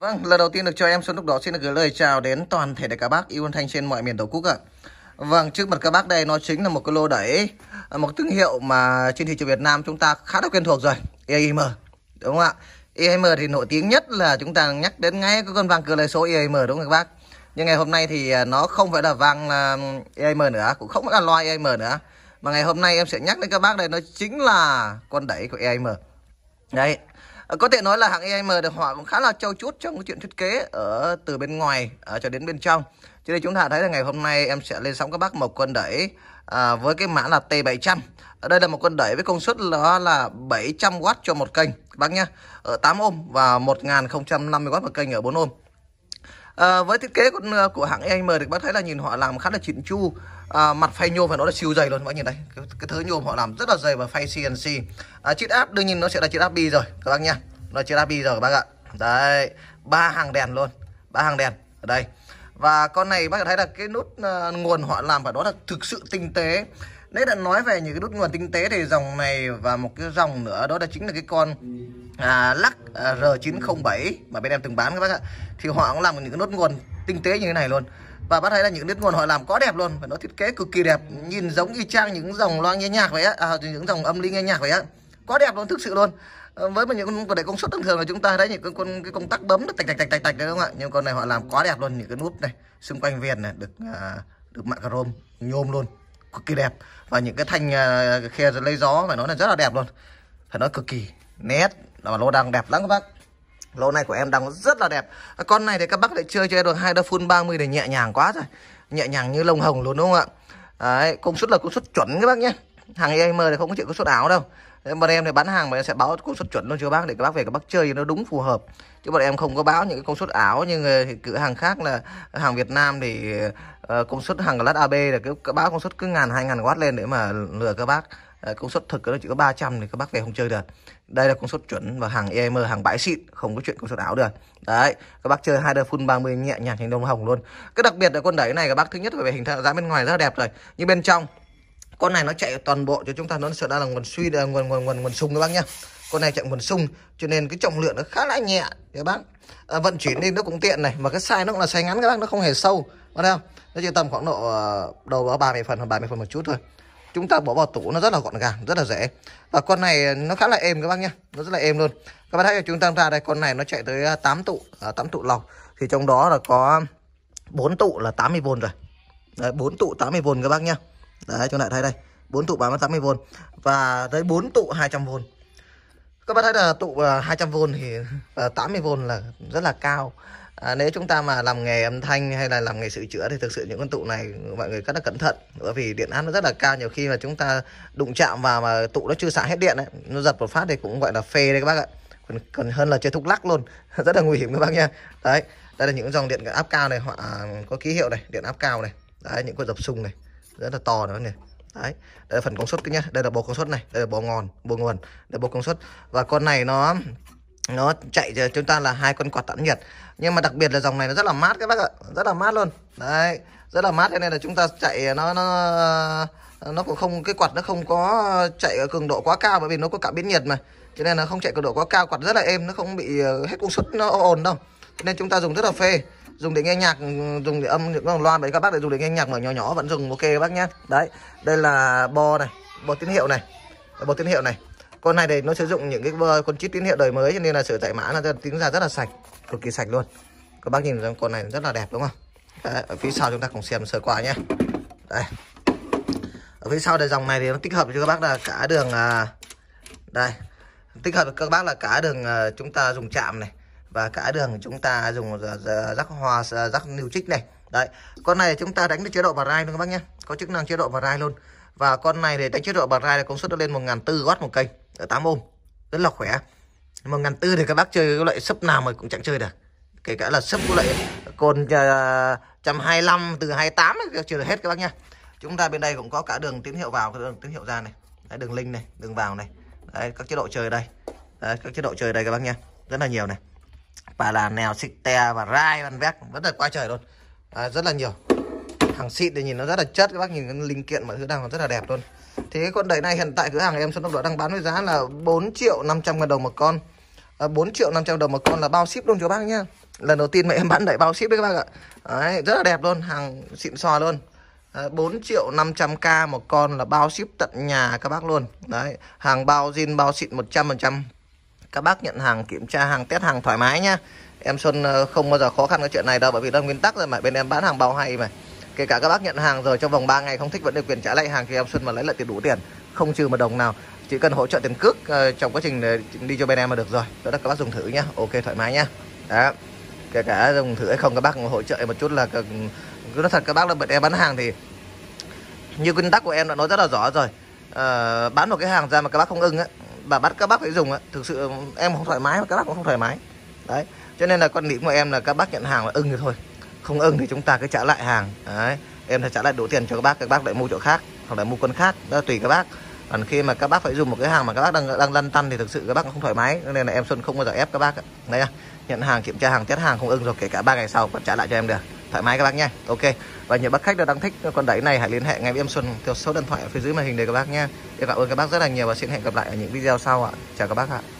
Vâng, lần đầu tiên được cho em Xuân Lúc Đó xin được gửi lời chào đến toàn thể các bác yêu thanh trên mọi miền Tổ quốc ạ. Vâng, trước mặt các bác đây nó chính là một cái lô đẩy, một thương hiệu mà trên thị trường Việt Nam chúng ta khá là quen thuộc rồi, EIM. Đúng không ạ? EIM thì nổi tiếng nhất là chúng ta nhắc đến ngay cái con vàng cửa lời số EIM đúng không các bác? Nhưng ngày hôm nay thì à, nó không phải là vàng EIM à, nữa, cũng không phải là loài EIM nữa. Mà ngày hôm nay em sẽ nhắc đến các bác đây nó chính là con đẩy của EIM. Đấy, Ờ, có thể nói là hãng EIM được họ cũng khá là trau chuốt trong cái chuyện thiết kế ở từ bên ngoài ở ờ, cho đến bên trong cho nên chúng ta thấy là ngày hôm nay em sẽ lên sóng các bác một con đẩy à, với cái mã là T700 ở đây là một con đẩy với công suất nó là 700W cho một kênh các bác nhá ở 8 ohm và 1050W một kênh ở 4 ohm à, với thiết kế của, ờ, của hãng EM được bác thấy là nhìn họ làm khá là chỉnh chu à, mặt phay nhôm và nó là siêu dày luôn các bác nhìn đây cái, cái thứ nhôm họ làm rất là dày và phay CNC à, chiếc áp đương nhiên nó sẽ là chiếc áp bi rồi các bác nha nó chiếc áp bi rồi các bác ạ đây ba hàng đèn luôn ba hàng đèn ở đây và con này bác thấy là cái nút uh, nguồn họ làm và đó là thực sự tinh tế Nếu đã nói về những cái nút nguồn tinh tế thì dòng này và một cái dòng nữa đó là chính là cái con à, lắc à, R907 mà bên em từng bán các bác ạ thì họ cũng làm những cái nốt nguồn tinh tế như thế này luôn và bác thấy là những nốt nguồn họ làm có đẹp luôn và nó thiết kế cực kỳ đẹp nhìn giống y chang những dòng loa nghe nhạc vậy á à, những dòng âm ly nghe nhạc vậy á có đẹp luôn thực sự luôn ờ, Với với những con để công suất thông thường là chúng ta thấy những cái con cái công tắc bấm nó tạch tạch tạch tạch tạch đấy không ạ nhưng con này họ làm quá đẹp luôn những cái nút này xung quanh viền này được à, được mạ chrome nhôm luôn cực kỳ đẹp và những cái thanh à, khe lấy gió phải nói là rất là đẹp luôn phải nói cực kỳ nét mà lô đang đẹp lắm các bác lô này của em đang rất là đẹp à, con này thì các bác lại chơi cho em được hai đôi full 30 thì nhẹ nhàng quá rồi nhẹ nhàng như lông hồng luôn đúng không ạ đấy công suất là công suất chuẩn các bác nhé hàng em thì không có chuyện công suất áo đâu bọn em thì bán hàng mà em sẽ báo công suất chuẩn luôn cho bác để các bác về các bác chơi nó đúng phù hợp chứ bọn em không có báo những cái công suất áo nhưng cửa hàng khác là hàng Việt Nam thì ờ, công suất hàng lát AB là cứ báo công suất cứ ngàn hai ngàn watt lên để mà lừa các bác Ờ, công suất thực nó chỉ có 300 thì các bác về không chơi được đây là công suất chuẩn và hàng EM hàng bãi xịn không có chuyện công suất ảo được đấy các bác chơi hai đơ full 30 nhẹ nhàng thành đồng hồng luôn cái đặc biệt là con đẩy này các bác thứ nhất về hình dáng bên ngoài rất là đẹp rồi nhưng bên trong con này nó chạy toàn bộ cho chúng ta nó sẽ ra là nguồn suy à, nguồn nguồn nguồn nguồn sung các bác nhá con này chạy nguồn sung cho nên cái trọng lượng nó khá là nhẹ các bác à, vận chuyển đi nó cũng tiện này mà cái size nó cũng là size ngắn các bác nó không hề sâu có thấy không nó chỉ tầm khoảng độ ờ, đầu ba mươi phần hoặc ba mươi phần một chút thôi chúng ta bỏ vào tủ nó rất là gọn gàng rất là dễ và con này nó khá là êm các bác nhá nó rất là êm luôn các bác thấy chúng ta ra đây con này nó chạy tới 8 à, tụ à, 8 tụ lọc thì trong đó là có 4 tụ là 80V rồi Đấy, 4 tụ 80V các bác nhá Đấy chúng lại thấy đây 4 tụ 80V và tới 4 tụ 200V các bác thấy là tụ 200V à, thì 80V à, là rất là cao À, nếu chúng ta mà làm nghề âm thanh hay là làm nghề sửa chữa thì thực sự những con tụ này mọi người rất là cẩn thận bởi vì điện áp nó rất là cao nhiều khi mà chúng ta đụng chạm vào mà tụ nó chưa xả hết điện ấy, nó giật một phát thì cũng gọi là phê đấy các bác ạ còn, còn hơn là chơi thúc lắc luôn rất là nguy hiểm các bác nha đấy đây là những dòng điện áp cao này họ à, có ký hiệu này điện áp cao này đấy những con dập sung này rất là to nữa này đấy đây là phần công suất nhá đây là bộ công suất này đây là bộ ngòn bộ nguồn đây là bộ công suất và con này nó nó chạy cho chúng ta là hai con quạt tản nhiệt nhưng mà đặc biệt là dòng này nó rất là mát các bác ạ rất là mát luôn đấy rất là mát thế nên là chúng ta chạy nó nó nó cũng không cái quạt nó không có chạy ở cường độ quá cao bởi vì nó có cảm biến nhiệt mà cho nên là không chạy cường độ quá cao quạt rất là êm nó không bị uh, hết công suất nó ồn đâu cho nên chúng ta dùng rất là phê dùng để nghe nhạc dùng để âm những loa đấy các bác để dùng để nghe nhạc mở nhỏ nhỏ vẫn dùng ok các bác nhé đấy đây là bo này bo tín hiệu này bo tín hiệu này con này thì nó sử dụng những cái ờ, con chip tín hiệu đời mới cho nên là sửa giải mã nó tính ra rất là sạch cực kỳ sạch luôn các bác nhìn rằng con này rất là đẹp đúng không Đấy, ở phía sau chúng ta cùng xem sơ qua nhé đây ở phía sau đây dòng này thì nó tích hợp cho các bác là cả đường à, đây tích hợp các bác là cả đường à, chúng ta dùng chạm này và cả đường chúng ta dùng à, rắc hòa rắc niêu trích này đấy con này chúng ta đánh được chế độ vào rai luôn các bác nhé có chức năng chế độ vào rai luôn và con này để đánh chế độ bật rai là công suất nó lên 1.400W một kênh ở 8 ôm rất là khỏe 1.400 thì các bác chơi cái loại sấp nào mà cũng chẳng chơi được kể cả là sấp của loại còn uh, 125 từ 28 ấy, chưa được hết các bác nhá chúng ta bên đây cũng có cả đường tín hiệu vào đường tín hiệu ra này đấy, đường link này đường vào này đấy, các chế độ chơi đây đấy, các chế độ chơi đây các bác nhá rất là nhiều này và là nèo xịt te và rai van vét vẫn là qua trời luôn à, rất là nhiều hàng xịn thì nhìn nó rất là chất các bác nhìn cái linh kiện mọi thứ đang còn rất là đẹp luôn thế con đẩy này hiện tại cửa hàng em Xuân Đông Đỏ đang bán với giá là 4 triệu 500 ngàn đồng một con à, 4 triệu 500 đồng một con là bao ship luôn cho bác nhá lần đầu tiên mẹ em bán đẩy bao ship đấy các bác ạ đấy, rất là đẹp luôn hàng xịn sò luôn à, 4 triệu 500k một con là bao ship tận nhà các bác luôn đấy hàng bao zin bao xịn 100% các bác nhận hàng kiểm tra hàng test hàng thoải mái nhá em Xuân ờ, không bao giờ khó khăn cái chuyện này đâu bởi vì đang nguyên tắc rồi mà bên em bán hàng bao hay mà kể cả các bác nhận hàng rồi trong vòng 3 ngày không thích vẫn được quyền trả lại hàng cho em Xuân mà lấy lại tiền đủ tiền không trừ một đồng nào chỉ cần hỗ trợ tiền cước uh, trong quá trình ờ, đi cho bên em mà được rồi đó là các bác dùng thử nhá ok thoải mái nhá đó kể cả dùng thử hay không các bác hỗ trợ một chút là cần... nói thật các bác là bên em bán hàng thì như nguyên tắc của em đã nói rất là rõ rồi uh, bán một cái hàng ra mà các bác không ưng á và bắt các bác phải dùng á thực sự em không thoải mái mà các bác cũng không thoải mái đấy cho nên là quan điểm của em là các bác nhận hàng là ưng thì thôi không ưng thì chúng ta cứ trả lại hàng đấy em sẽ trả lại đủ tiền cho các bác các bác lại mua chỗ khác hoặc là mua con khác đó là tùy các bác còn khi mà các bác phải dùng một cái hàng mà các bác đang đang lăn tăn thì thực sự các bác không thoải mái nên là em xuân không bao giờ ép các bác đấy nhận hàng kiểm tra hàng test hàng không ưng rồi kể cả ba ngày sau vẫn trả lại cho em được thoải mái các bác nhé ok và nhiều bác khách đã đang thích con đẩy này hãy liên hệ ngay với em xuân theo số điện thoại ở phía dưới màn hình này các bác nhé em cảm ơn các bác rất là nhiều và xin hẹn gặp lại ở những video sau ạ chào các bác ạ